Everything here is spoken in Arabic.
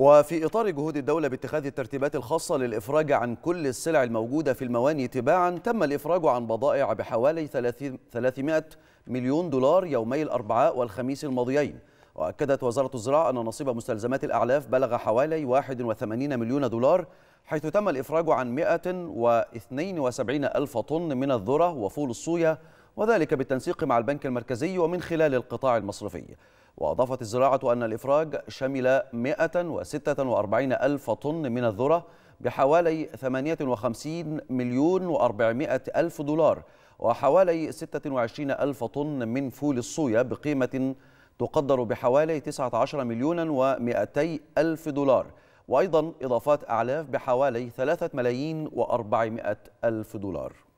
وفي إطار جهود الدولة باتخاذ الترتيبات الخاصة للإفراج عن كل السلع الموجودة في المواني تباعا تم الإفراج عن بضائع بحوالي 300 مليون دولار يومي الأربعاء والخميس الماضيين وأكدت وزارة الزراعة أن نصيب مستلزمات الأعلاف بلغ حوالي 81 مليون دولار حيث تم الإفراج عن 172 ألف طن من الذرة وفول الصويا وذلك بالتنسيق مع البنك المركزي ومن خلال القطاع المصرفي وأضافت الزراعة أن الإفراج شمل 146 ألف طن من الذرة بحوالي 58 مليون و400 ألف دولار وحوالي 26 ألف طن من فول الصويا بقيمة تقدر بحوالي 19 مليون و200 ألف دولار وأيضا إضافات أعلاف بحوالي 3 ملايين و400 ألف دولار